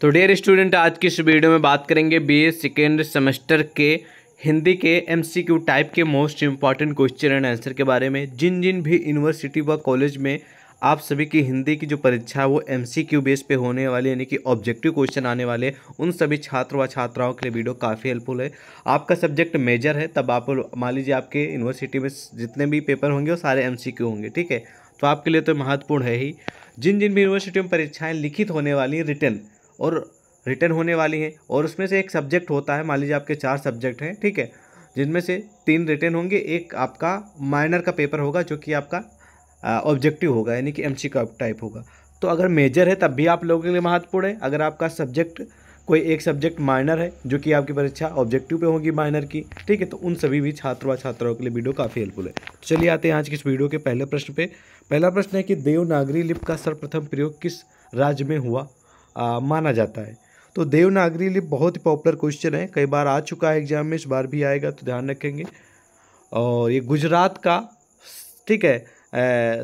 तो dear student आज की इस वीडियो में बात करेंगे बी ए सेकेंड सेमेस्टर के हिंदी के क्यू टाइप के most important question and answer के बारे में जिन जिन भी यूनिवर्सिटी व कॉलेज में आप सभी की हिंदी की जो परीक्षा है वो एम सी क्यू बेस पे होने वाली यानी कि ऑब्जेक्टिव क्वेश्चन आने वाले उन सभी छात्र व छात्राओं के लिए वीडियो काफ़ी हेल्पफुल है आपका सब्जेक्ट मेजर है तब आप मान लीजिए आपके यूनिवर्सिटी में जितने भी पेपर होंगे वो सारे एम सी क्यू होंगे ठीक है तो आपके लिए तो महत्वपूर्ण है ही जिन जिन भी यूनिवर्सिटी में परीक्षाएँ लिखित होने वाली रिटर्न और रिटर्न होने वाली हैं और उसमें से एक सब्जेक्ट होता है मान लीजिए आपके चार सब्जेक्ट हैं ठीक है जिनमें से तीन रिटर्न होंगे एक आपका माइनर का पेपर होगा जो कि आपका ऑब्जेक्टिव होगा यानी कि एम टाइप होगा तो अगर मेजर है तब भी आप लोगों के लिए महत्वपूर्ण है अगर आपका सब्जेक्ट कोई एक सब्जेक्ट माइनर है जो कि आपकी परीक्षा ऑब्जेक्टिव पे होगी माइनर की ठीक है तो उन सभी भी छात्रों व छात्राओं के लिए वीडियो काफ़ी हेल्पफुल है तो चलिए आते हैं आज की इस वीडियो के पहले प्रश्न पे पहला प्रश्न है कि देवनागरी लिप का सर्वप्रथम प्रयोग किस राज्य में हुआ आ, माना जाता है तो देवनागरी लिपि बहुत ही पॉपुलर क्वेश्चन है कई बार आ चुका है एग्जाम में इस बार भी आएगा तो ध्यान रखेंगे और ये गुजरात का ठीक है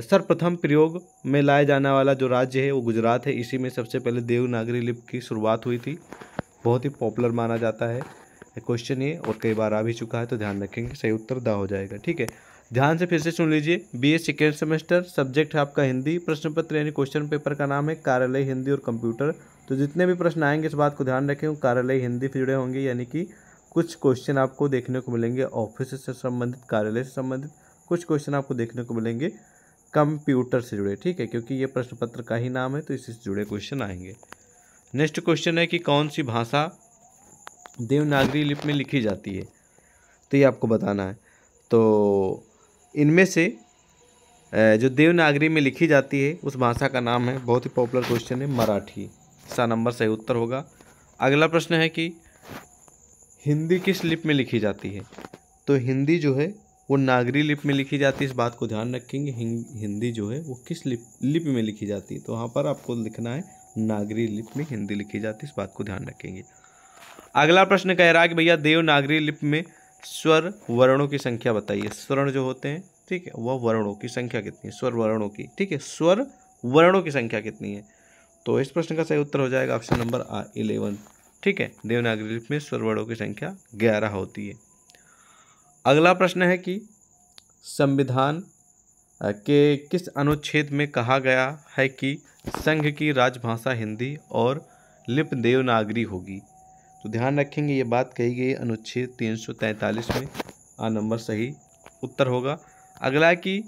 सर्वप्रथम प्रयोग में लाया जाने वाला जो राज्य है वो गुजरात है इसी में सबसे पहले देवनागरी लिपि की शुरुआत हुई थी बहुत ही पॉपुलर माना जाता है क्वेश्चन ये और कई बार आ भी चुका है तो ध्यान रखेंगे सही उत्तर दा हो जाएगा ठीक है ध्यान से फिर से सुन लीजिए बीए सेकेंड सेमेस्टर सब्जेक्ट है आपका हिंदी प्रश्न पत्र यानी क्वेश्चन पेपर का नाम है कार्यालय हिंदी और कंप्यूटर तो जितने भी प्रश्न आएंगे इस बात को ध्यान रखें कार्यालय हिंदी से जुड़े होंगे यानी कि कुछ क्वेश्चन आपको देखने को मिलेंगे ऑफिस से संबंधित कार्यालय से संबंधित कुछ क्वेश्चन आपको देखने को मिलेंगे कंप्यूटर से जुड़े ठीक है क्योंकि ये प्रश्न पत्र का ही नाम है तो इससे जुड़े क्वेश्चन आएंगे नेक्स्ट क्वेश्चन है कि कौन सी भाषा देवनागरी लिप में लिखी जाती है तो ये आपको बताना है तो इनमें से जो देवनागरी में लिखी जाती है उस भाषा का नाम है बहुत ही पॉपुलर क्वेश्चन है मराठी सा नंबर सही उत्तर होगा अगला प्रश्न है कि हिंदी किस लिप में लिखी जाती है तो हिंदी जो है वो नागरी लिप में लिखी जाती है इस बात को ध्यान रखेंगे हिंदी जो है वो किस लिप लिप में लिखी जाती है तो वहाँ पर आपको लिखना है नागरी लिप में हिंदी लिखी जाती है इस बात को ध्यान रखेंगे अगला प्रश्न कह रहा है कि भैया देवनागरी लिप में स्वर वर्णों की संख्या बताइए स्वर्ण जो होते हैं ठीक है वह वर्णों की संख्या कितनी है स्वर वर्णों की ठीक है स्वर वर्णों की संख्या कितनी है तो इस प्रश्न का सही उत्तर हो जाएगा ऑप्शन नंबर इलेवन ठीक है देवनागरी लिपि में स्वर वर्णों की संख्या ग्यारह होती है अगला प्रश्न है कि संविधान के किस अनुच्छेद में कहा गया है कि संघ की राजभाषा हिंदी और लिप देवनागरी होगी तो ध्यान रखेंगे ये बात कही गई अनुच्छेद 343 में आ नंबर सही उत्तर होगा अगला कि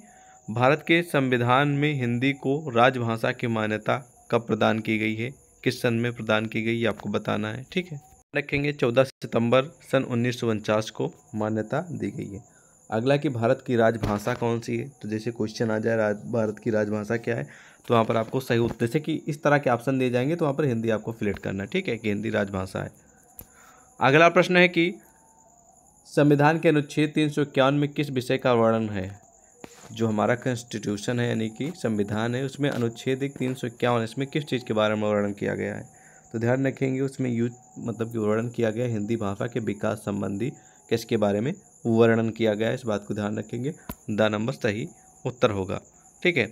भारत के संविधान में हिंदी को राजभाषा की मान्यता कब प्रदान की गई है किस सन में प्रदान की गई ये आपको बताना है ठीक है रखेंगे 14 सितंबर सन उन्नीस को मान्यता दी गई है अगला कि भारत की राजभाषा कौन सी है तो जैसे क्वेश्चन आ जाए राज भारत की राजभाषा क्या है तो वहाँ पर आपको सही उत्तर जैसे कि इस तरह के ऑप्शन दिए जाएंगे तो वहाँ पर हिंदी आपको फिलेट करना है ठीक है कि हिंदी राजभाषा है अगला प्रश्न है कि संविधान के अनुच्छेद तीन सौ इक्यावन में किस विषय का वर्णन है जो हमारा कॉन्स्टिट्यूशन है यानी कि संविधान है उसमें अनुच्छेद एक तीन सौ इक्यावन इसमें किस चीज़ के बारे में वर्णन किया गया है तो ध्यान रखेंगे उसमें यू मतलब कि वर्णन किया गया हिंदी भाषा के विकास संबंधी किसके बारे में वर्णन किया गया है इस बात को ध्यान रखेंगे द नंबर सही उत्तर होगा ठीक है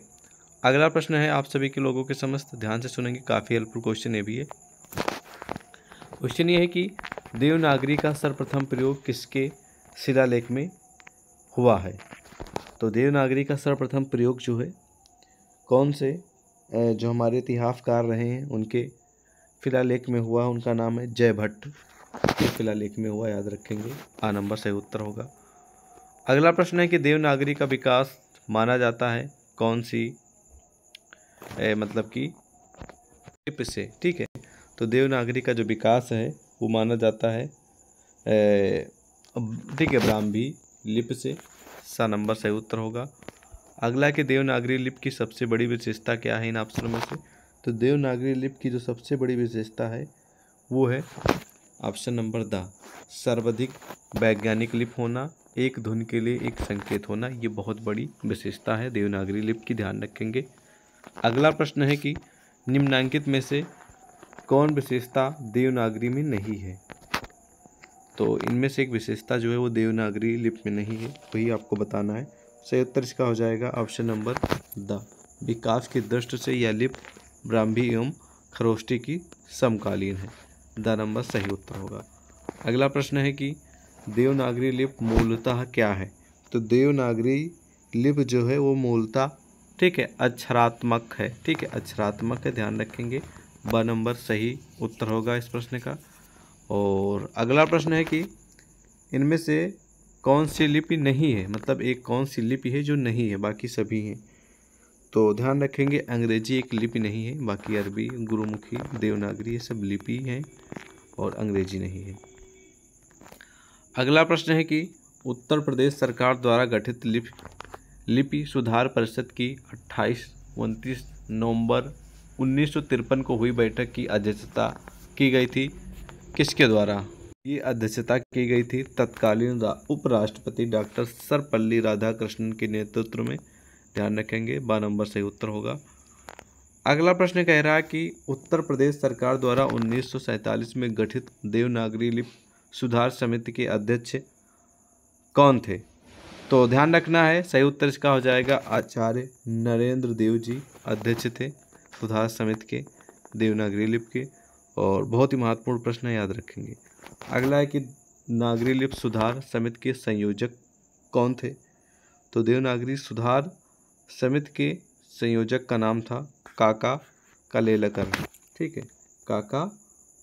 अगला प्रश्न है आप सभी के लोगों के समस्त ध्यान से सुनेंगे काफ़ी हेल्पफुल क्वेश्चन ये भी है क्वेश्चन ये है कि देवनागरी का सर्वप्रथम प्रयोग किसके शिलालेख में हुआ है तो देवनागरी का सर्वप्रथम प्रयोग जो है कौन से जो हमारे इतिहासकार रहे हैं उनके शिलालेख में हुआ उनका नाम है जय भट्ट ये शिलालेख में हुआ याद रखेंगे आ नंबर सही उत्तर होगा अगला प्रश्न है कि देवनागरी का विकास माना जाता है कौन सी ए, मतलब कि टिप से ठीक है तो देवनागरी का जो विकास है वो माना जाता है ठीक है ब्राह्मी लिप से सा नंबर सही उत्तर होगा अगला कि देवनागरी लिप की सबसे बड़ी विशेषता क्या है इन ऑप्शनों में से तो देवनागरी लिप की जो सबसे बड़ी विशेषता है वो है ऑप्शन नंबर द सर्वाधिक वैज्ञानिक लिप होना एक धुन के लिए एक संकेत होना ये बहुत बड़ी विशेषता है देवनागरी लिप की ध्यान रखेंगे अगला प्रश्न है कि निम्नांकित में से कौन विशेषता देवनागरी में नहीं है तो इनमें से एक विशेषता जो है वो देवनागरी लिप में नहीं है वही आपको बताना है सही उत्तर इसका हो जाएगा ऑप्शन नंबर द विकास की दृष्टि से यह लिप ब्राह्मी एवं खरोष्टी की समकालीन है द नंबर सही उत्तर होगा अगला प्रश्न है कि देवनागरी लिप मूलतः क्या है तो देवनागरी लिप जो है वो मूलतः ठीक है अक्षरात्मक है ठीक है अक्षरात्मक है ध्यान रखेंगे ब नंबर सही उत्तर होगा इस प्रश्न का और अगला प्रश्न है कि इनमें से कौन सी लिपि नहीं है मतलब एक कौन सी लिपि है जो नहीं है बाकी सभी हैं तो ध्यान रखेंगे अंग्रेजी एक लिपि नहीं है बाकी अरबी गुरुमुखी देवनागरी ये सब लिपि हैं और अंग्रेजी नहीं है अगला प्रश्न है कि उत्तर प्रदेश सरकार द्वारा गठित लिपि लिपि सुधार परिषद की 28 उनतीस नवंबर उन्नीस को हुई बैठक की अध्यक्षता की गई थी किसके द्वारा ये अध्यक्षता की गई थी तत्कालीन उपराष्ट्रपति डॉक्टर सर्वपल्ली राधाकृष्णन के नेतृत्व में ध्यान रखेंगे बारह नंबर सही उत्तर होगा अगला प्रश्न कह रहा है कि उत्तर प्रदेश सरकार द्वारा उन्नीस में गठित देवनागरी लिप सुधार समिति के अध्यक्ष कौन थे तो ध्यान रखना है सही उत्तर इसका हो जाएगा आचार्य नरेंद्र देव जी अध्यक्ष थे सुधार समित के देवनागरी लिप के और बहुत ही महत्वपूर्ण प्रश्न याद रखेंगे अगला है कि नागरी लिप सुधार समिति के संयोजक कौन थे तो देवनागरी सुधार समिति के संयोजक का नाम था काका कालेलकर ठीक है काका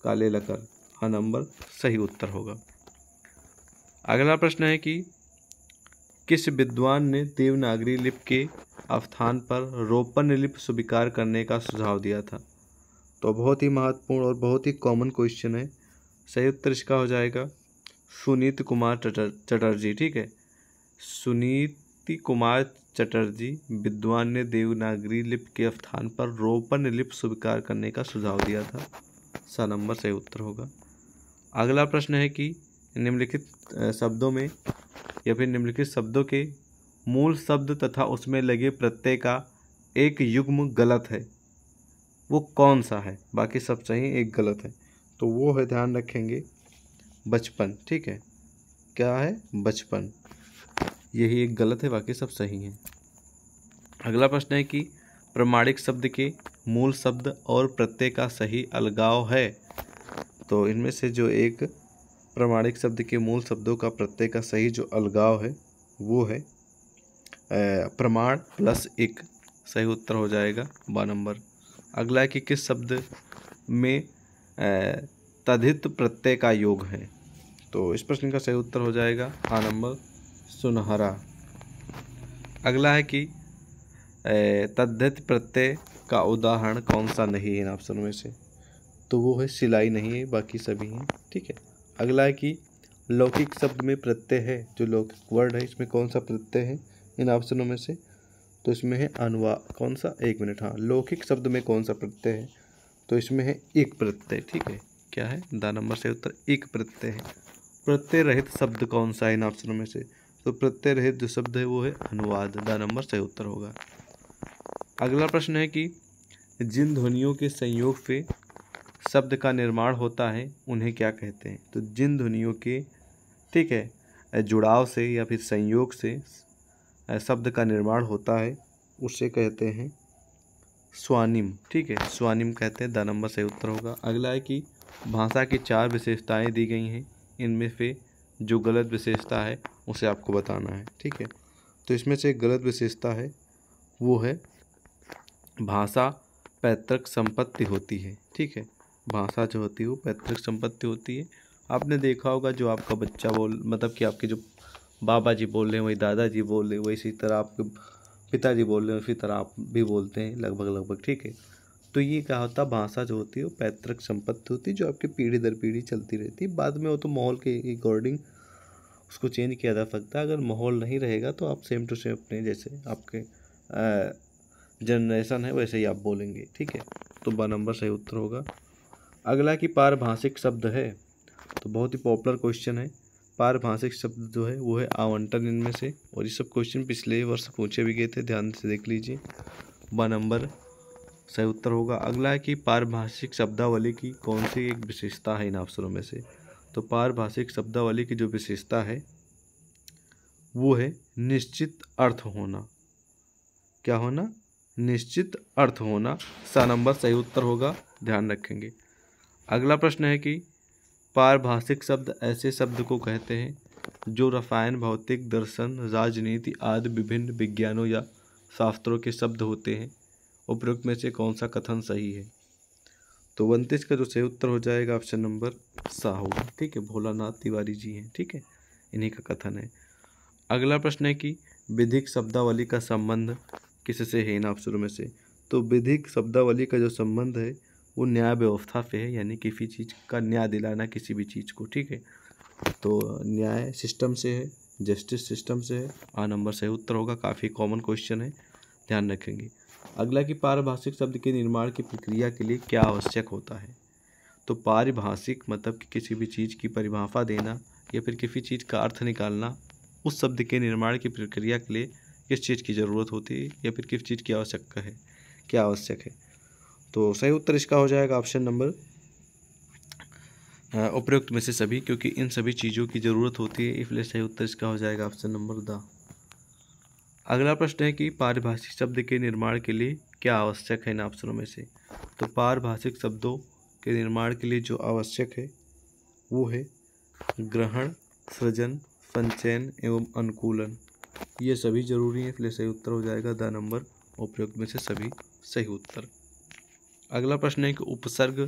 कालेलकर का हाँ, नंबर सही उत्तर होगा अगला प्रश्न है कि किस विद्वान ने देवनागरी लिपि के अवस्थान पर रोपन लिपि स्वीकार करने का सुझाव दिया था तो बहुत ही महत्वपूर्ण और बहुत ही कॉमन क्वेश्चन है सही उत्तर इसका हो जाएगा सुनीत कुमार चटर्जी ठीक है सुनीति कुमार चटर्जी विद्वान ने देवनागरी लिप के स्थान पर रोपन लिप स्वीकार करने का सुझाव दिया था सा नंबर सही उत्तर होगा अगला प्रश्न है कि निम्नलिखित शब्दों में या फिर निम्नलिखित शब्दों के मूल शब्द तथा उसमें लगे प्रत्यय का एक युग्म गलत है वो कौन सा है बाकी सब सही एक गलत है तो वो है ध्यान रखेंगे बचपन ठीक है क्या है बचपन यही एक गलत है बाकी सब सही है अगला प्रश्न है कि प्रमाणिक शब्द के मूल शब्द और प्रत्यय का सही अलगाव है तो इनमें से जो एक प्रमाणिक शब्द के मूल शब्दों का प्रत्यय का सही जो अलगाव है वो है प्रमाण प्लस एक सही उत्तर हो जाएगा बा नंबर अगला है कि किस शब्द में तदित प्रत्यय का योग है तो इस प्रश्न का सही उत्तर हो जाएगा आ नंबर सुनहरा अगला है कि तद्धित प्रत्यय का उदाहरण कौन सा नहीं है इन ऑप्शनों में से तो वो है सिलाई नहीं है बाकी सभी हैं ठीक है अगला है कि लौकिक शब्द में प्रत्यय है जो लौकिक वर्ड है इसमें कौन सा प्रत्यय है इन ऑप्शनों में से तो इसमें है अनुवा कौन सा एक मिनट हाँ लौकिक शब्द में कौन सा प्रत्यय है तो इसमें है एक प्रत्यय ठीक है क्या है द नंबर से उत्तर एक प्रत्यय है प्रत्यय रहित शब्द कौन सा है इन ऑप्शनों में से तो प्रत्यय रहित जो शब्द है वो है अनुवाद द नंबर सही उत्तर होगा अगला प्रश्न है कि जिन ध्वनियों के संयोग से शब्द का निर्माण होता है उन्हें क्या कहते हैं तो जिन ध्वनियों के ठीक है जुड़ाव से या फिर संयोग से शब्द का निर्माण होता है उसे कहते हैं स्वानिम ठीक है स्वानिम कहते हैं द नंबर सही उत्तर होगा अगला है कि भाषा की चार विशेषताएं दी गई हैं इनमें से जो गलत विशेषता है उसे आपको बताना है ठीक है तो इसमें से गलत विशेषता है वो है भाषा पैतृक संपत्ति होती है ठीक है भाषा जो होती है वो पैतृक संपत्ति होती है आपने देखा होगा जो आपका बच्चा बोल मतलब कि आपके जो बाबा जी बोल रहे हैं वही दादाजी बोल रहे हैं वही इसी तरह आपके पिताजी बोल रहे हैं उसी तरह आप भी बोलते हैं लगभग लगभग ठीक है तो ये क्या होता भाषा जो होती है वो पैतृक संपत्ति होती है जो आपकी पीढ़ी दर पीढ़ी चलती रहती है बाद में वो तो माहौल के अकॉर्डिंग उसको चेंज किया जा सकता है अगर माहौल नहीं रहेगा तो आप सेम टू सेम अपने जैसे आपके जनरेशन है वैसे ही आप बोलेंगे ठीक है तो ब नंबर सही उत्तर होगा अगला कि पारभाषिक शब्द है तो बहुत ही पॉपुलर क्वेश्चन है पारभाषिक शब्द जो है वो है आवंटन इनमें से और ये सब क्वेश्चन पिछले वर्ष पूछे भी गए थे ध्यान से देख लीजिए व नंबर सही उत्तर होगा अगला है कि पारभाषिक शब्दावली की कौन सी एक विशेषता है इन अवसरों में से तो पारभाषिक शब्दावली की जो विशेषता है वो है निश्चित अर्थ होना क्या होना निश्चित अर्थ होना सा नंबर सही उत्तर होगा ध्यान रखेंगे अगला प्रश्न है कि पारभाषिक शब्द ऐसे शब्द को कहते हैं जो रसायन भौतिक दर्शन राजनीति आदि विभिन्न विज्ञानों या शास्त्रों के शब्द होते हैं उपयुक्त में से कौन सा कथन सही है तो वंतिश का जो सही उत्तर हो जाएगा ऑप्शन नंबर सा होगा ठीक है भोलानाथ तिवारी जी हैं ठीक है इन्हीं का कथन है अगला प्रश्न है कि विधिक शब्दावली का संबंध किससे है इन ऑप्शनों में से तो विधिक शब्दावली का जो संबंध है वो न्याय व्यवस्था पे है यानी किसी चीज़ का न्याय दिलाना किसी भी चीज़ को ठीक है तो न्याय सिस्टम से है जस्टिस सिस्टम से है आ नंबर सही उत्तर होगा काफ़ी कॉमन क्वेश्चन है ध्यान रखेंगे अगला कि पारिभाषिक शब्द के निर्माण की प्रक्रिया के लिए क्या आवश्यक होता है तो पारिभाषिक मतलब कि किसी भी चीज़ की परिभाषा देना या फिर किसी चीज़ का अर्थ निकालना उस शब्द के निर्माण की प्रक्रिया के लिए किस चीज़ की ज़रूरत होती है या फिर किस चीज़ की आवश्यकता है क्या आवश्यक है तो सही उत्तर इसका हो जाएगा ऑप्शन नंबर उपयुक्त में से सभी क्योंकि इन सभी चीज़ों की ज़रूरत होती है इसलिए सही उत्तर इसका हो जाएगा ऑप्शन नंबर द अगला प्रश्न है कि पारिभाषिक शब्द के निर्माण के लिए क्या आवश्यक है इन ऑप्शनों में से तो पारिभाषिक शब्दों के निर्माण के लिए जो आवश्यक है वो है ग्रहण सृजन संचयन एवं अनुकूलन ये सभी जरूरी हैं इसलिए सही उत्तर हो जाएगा द नंबर उपयुक्त में से सभी सही उत्तर अगला प्रश्न है कि उपसर्ग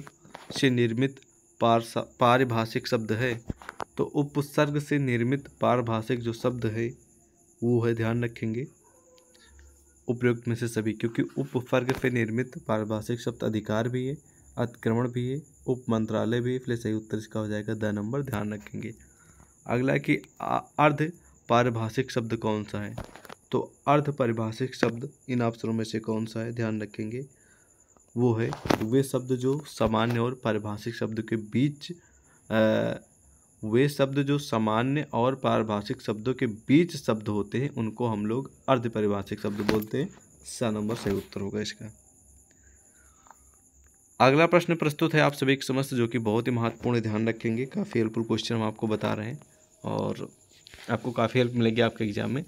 से निर्मित पारिभाषिक शब्द है तो उपसर्ग से निर्मित पारिभाषिक जो शब्द है वो है ध्यान रखेंगे उपयुक्त में से सभी क्योंकि उपवर्ग से निर्मित पारिभाषिक शब्द अधिकार भी है अतिक्रमण भी है उप मंत्रालय भी है इसलिए सही उत्तर इसका हो जाएगा द नंबर ध्यान रखेंगे अगला कि अर्ध पारिभाषिक शब्द कौन सा है तो अर्ध पारिभाषिक शब्द इन ऑप्शनों में से कौन सा है ध्यान रखेंगे वो है वे शब्द जो सामान्य और पारिभाषिक शब्द के बीच वे शब्द जो सामान्य और पारिभाषिक शब्दों के बीच शब्द होते हैं उनको हम लोग अर्ध पारिभाषिक शब्द बोलते हैं स नंबर सही उत्तर होगा इसका अगला प्रश्न प्रस्तुत है आप सभी के समस्त जो कि बहुत ही महत्वपूर्ण ध्यान रखेंगे काफ़ी हेल्पफुल क्वेश्चन हम आपको बता रहे हैं और आपको काफ़ी हेल्प मिलेगी आपके एग्जाम में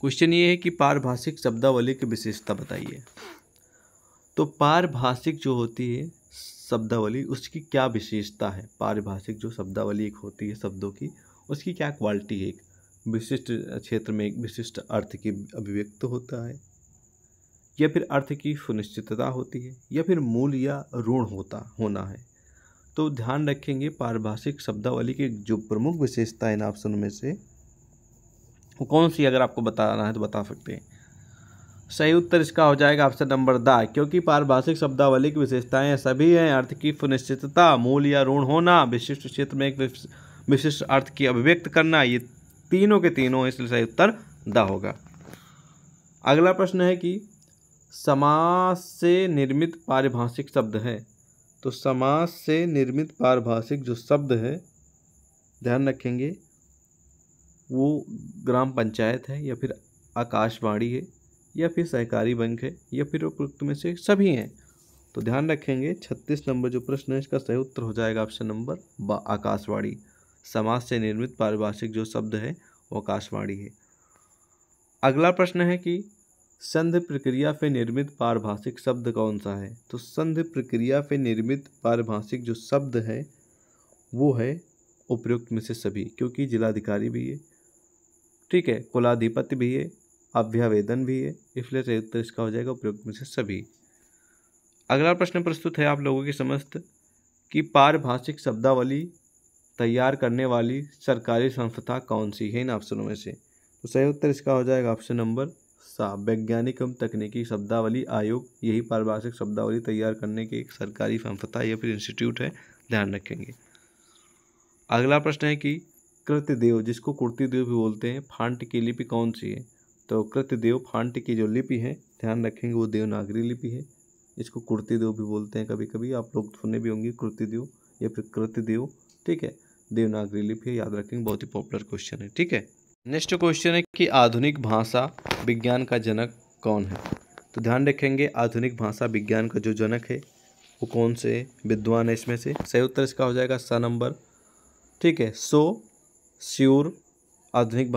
क्वेश्चन ये है कि पारिभाषिक शब्दावली की विशेषता बताइए तो पारभाषिक जो होती है शब्दावली उसकी क्या विशेषता है पारिभाषिक जो शब्दावली एक होती है शब्दों की उसकी क्या क्वालिटी है एक विशिष्ट क्षेत्र में एक विशिष्ट अर्थ की अभिव्यक्त होता है या फिर अर्थ की सुनिश्चितता होती है या फिर मूल या ऋण होता होना है तो ध्यान रखेंगे पारिभाषिक शब्दावली की जो प्रमुख विशेषता इन ऑप्शन में से वो कौन सी अगर आपको बताना है तो बता सकते हैं सही उत्तर इसका हो जाएगा ऑप्शन नंबर द क्योंकि पारिभाषिक शब्दावली की विशेषताएं सभी हैं अर्थ की सुनिश्चितता मूल या ऋण होना विशिष्ट क्षेत्र में एक विशिष्ट अर्थ की अभिव्यक्त करना ये तीनों के तीनों इसलिए सही उत्तर द होगा अगला प्रश्न है कि समास से निर्मित पारिभाषिक शब्द है तो समास से निर्मित पारिभाषिक जो शब्द है ध्यान रखेंगे वो ग्राम पंचायत है या फिर आकाशवाणी है या फिर सहकारी बैंक है या फिर उपयुक्त में से सभी हैं तो ध्यान रखेंगे छत्तीस नंबर जो प्रश्न है इसका सही उत्तर हो जाएगा ऑप्शन नंबर ब आकाशवाणी समाज से निर्मित पारिभाषिक जो शब्द है वो आकाशवाणी है अगला प्रश्न है कि संधि प्रक्रिया पे निर्मित पारिभाषिक शब्द कौन सा है तो संधि प्रक्रिया पे निर्मित पारिभाषिक जो शब्द है वो है उपयुक्त में से सभी क्योंकि जिलाधिकारी भी है ठीक है कुलाधिपति भी है अभ्यावेदन भी है इसलिए सही उत्तर इसका हो जाएगा उपयुक्त में से सभी अगला प्रश्न प्रस्तुत है आप लोगों की समस्त कि पारभाषिक शब्दावली तैयार करने वाली सरकारी संस्था कौन सी है इन ऑप्शनों में से तो सही उत्तर इसका हो जाएगा ऑप्शन नंबर सात वैज्ञानिक एवं तकनीकी शब्दावली आयोग यही पारिभाषिक शब्दावली तैयार करने की एक सरकारी संस्था या फिर इंस्टीट्यूट है ध्यान रखेंगे अगला प्रश्न है कि कृतदेव जिसको कुर्तिदेव भी बोलते हैं फांट की लिपि कौन सी है तो देव फांट की जो लिपि है ध्यान रखेंगे वो देवनागरी लिपि है इसको कुर्तिदेव भी बोलते हैं कभी कभी आप लोग सुनने भी होंगे कुर्तिदेव या फिर कृतदेव ठीक है देवनागरी लिपि है याद रखेंगे बहुत ही पॉपुलर क्वेश्चन है ठीक है नेक्स्ट क्वेश्चन है कि आधुनिक भाषा विज्ञान का जनक कौन है तो ध्यान रखेंगे आधुनिक भाषा विज्ञान का जो जनक है वो कौन से विद्वान है इसमें से सही उत्तर इसका हो जाएगा स नंबर ठीक है सो श्योर आधुनिक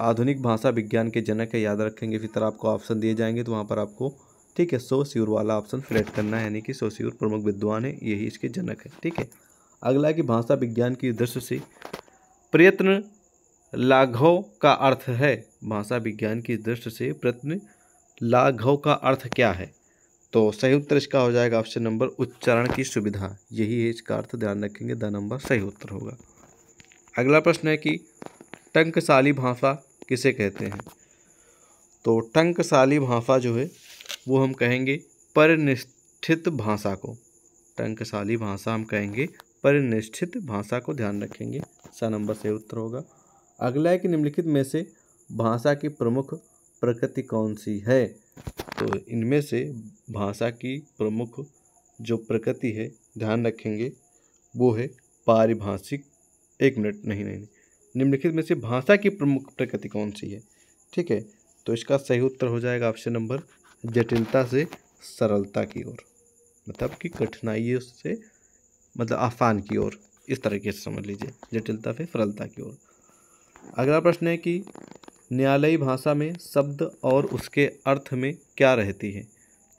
आधुनिक भाषा विज्ञान के जनक है याद रखेंगे फिर तरह आपको ऑप्शन दिए जाएंगे तो वहाँ पर आपको ठीक है सोश्यूर वाला ऑप्शन सेलेक्ट करना है यानी कि सोश्यूर प्रमुख विद्वान है यही इसके जनक है ठीक है अगला कि भाषा विज्ञान की दृष्टि से प्रयत्न लाघव का अर्थ है भाषा विज्ञान की दृष्टि से प्रयत्न लाघव का अर्थ क्या है तो सही उत्तर इसका हो जाएगा ऑप्शन नंबर उच्चारण की सुविधा यही है इसका अर्थ ध्यान रखेंगे द नंबर सही उत्तर होगा अगला प्रश्न है कि टंकशाली भाषा किसे कहते हैं तो टंकशाली भाषा जो है वो हम कहेंगे परनिष्ठित भाषा को टंकशाली भाषा हम कहेंगे परनिष्ठित भाषा को ध्यान रखेंगे सा नंबर से उत्तर होगा अगला है कि निम्नलिखित में से भाषा की प्रमुख प्रकृति कौन सी है तो इनमें से भाषा की प्रमुख जो प्रकृति है ध्यान रखेंगे वो है पारिभाषिक एक मिनट नहीं नहीं, नहीं निम्नलिखित में से भाषा की प्रमुख प्रकृति कौन सी है ठीक है तो इसका सही उत्तर हो जाएगा ऑप्शन नंबर जटिलता से सरलता की ओर मतलब कि कठिनाइयों से मतलब आसान की ओर इस तरीके से समझ लीजिए जटिलता से सरलता की ओर अगला प्रश्न है कि न्यायालयी भाषा में शब्द और उसके अर्थ में क्या रहती है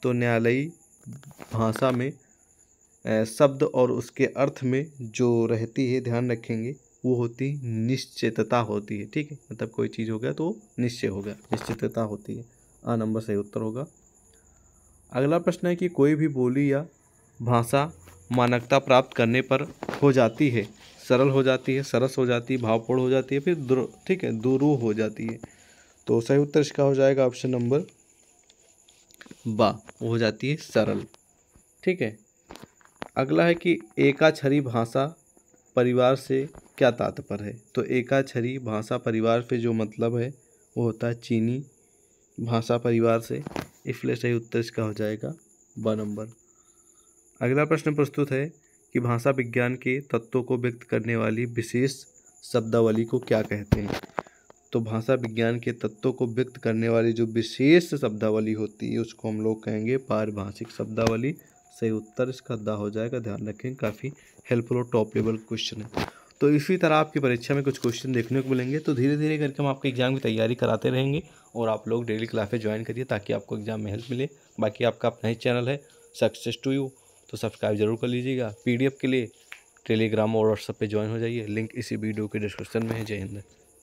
तो न्यायालयी भाषा में शब्द और उसके अर्थ में जो रहती है ध्यान रखेंगे वो होती निश्चितता होती है ठीक है मतलब कोई चीज़ हो गया तो निश्चय हो गया निश्चितता होती है आ नंबर सही उत्तर होगा अगला प्रश्न है कि कोई भी बोली या भाषा मानकता प्राप्त करने पर हो जाती है सरल हो जाती है सरस हो जाती है भावपूर्ण हो जाती है फिर दुर ठीक है दुरू हो जाती है तो सही उत्तर इसका हो जाएगा ऑप्शन नंबर बा हो जाती है सरल ठीक है अगला है कि एकाक्षरी भाषा परिवार से क्या तात्पर्य है तो एकाक्षरी भाषा परिवार से जो मतलब है वो होता है चीनी भाषा परिवार से इसलिए सही उत्तर इसका हो जाएगा ब नंबर अगला प्रश्न प्रस्तुत है कि भाषा विज्ञान के तत्वों को व्यक्त करने वाली विशेष शब्दावली को क्या कहते हैं तो भाषा विज्ञान के तत्वों को व्यक्त करने वाली जो विशेष शब्दावली होती है उसको हम लोग कहेंगे पारिभाषिक शब्दावली सही उत्तर इसका दा हो जाएगा ध्यान रखें काफ़ी हेल्पफुल और टॉप लेवल क्वेश्चन है तो इसी तरह आपकी परीक्षा में कुछ क्वेश्चन देखने को मिलेंगे तो धीरे धीरे करके हम आपके एग्जाम की तैयारी कराते रहेंगे और आप लोग डेली क्लासेज ज्वाइन करिए ताकि आपको एग्जाम में हेल्प मिले बाकी आपका अपना ही चैनल है सक्सेस टू यू तो सब्सक्राइब जरूर कर लीजिएगा पी के लिए टेलीग्राम और व्हाट्सएप पर ज्वाइन हो जाइए लिंक इसी वीडियो के डिस्क्रिप्शन में है जय हिंद